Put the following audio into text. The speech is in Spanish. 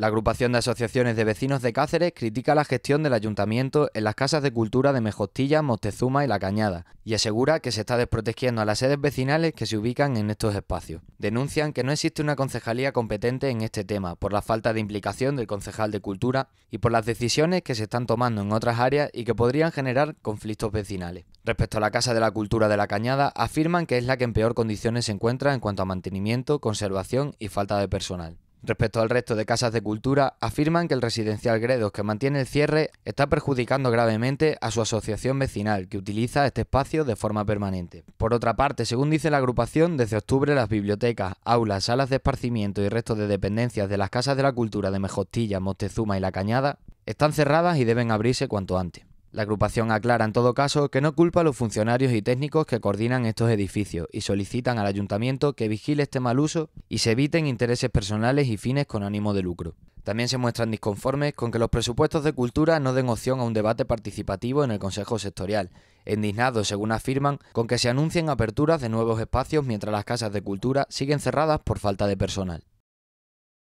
La agrupación de asociaciones de vecinos de Cáceres critica la gestión del ayuntamiento en las casas de cultura de Mejostilla, Montezuma y La Cañada y asegura que se está desprotegiendo a las sedes vecinales que se ubican en estos espacios. Denuncian que no existe una concejalía competente en este tema por la falta de implicación del concejal de cultura y por las decisiones que se están tomando en otras áreas y que podrían generar conflictos vecinales. Respecto a la Casa de la Cultura de la Cañada, afirman que es la que en peor condiciones se encuentra en cuanto a mantenimiento, conservación y falta de personal. Respecto al resto de casas de cultura, afirman que el residencial Gredos que mantiene el cierre está perjudicando gravemente a su asociación vecinal que utiliza este espacio de forma permanente. Por otra parte, según dice la agrupación, desde octubre las bibliotecas, aulas, salas de esparcimiento y restos de dependencias de las casas de la cultura de Mejostilla, Montezuma y La Cañada están cerradas y deben abrirse cuanto antes. La agrupación aclara en todo caso que no culpa a los funcionarios y técnicos que coordinan estos edificios y solicitan al ayuntamiento que vigile este mal uso y se eviten intereses personales y fines con ánimo de lucro. También se muestran disconformes con que los presupuestos de cultura no den opción a un debate participativo en el Consejo Sectorial, indignados, según afirman, con que se anuncien aperturas de nuevos espacios mientras las casas de cultura siguen cerradas por falta de personal.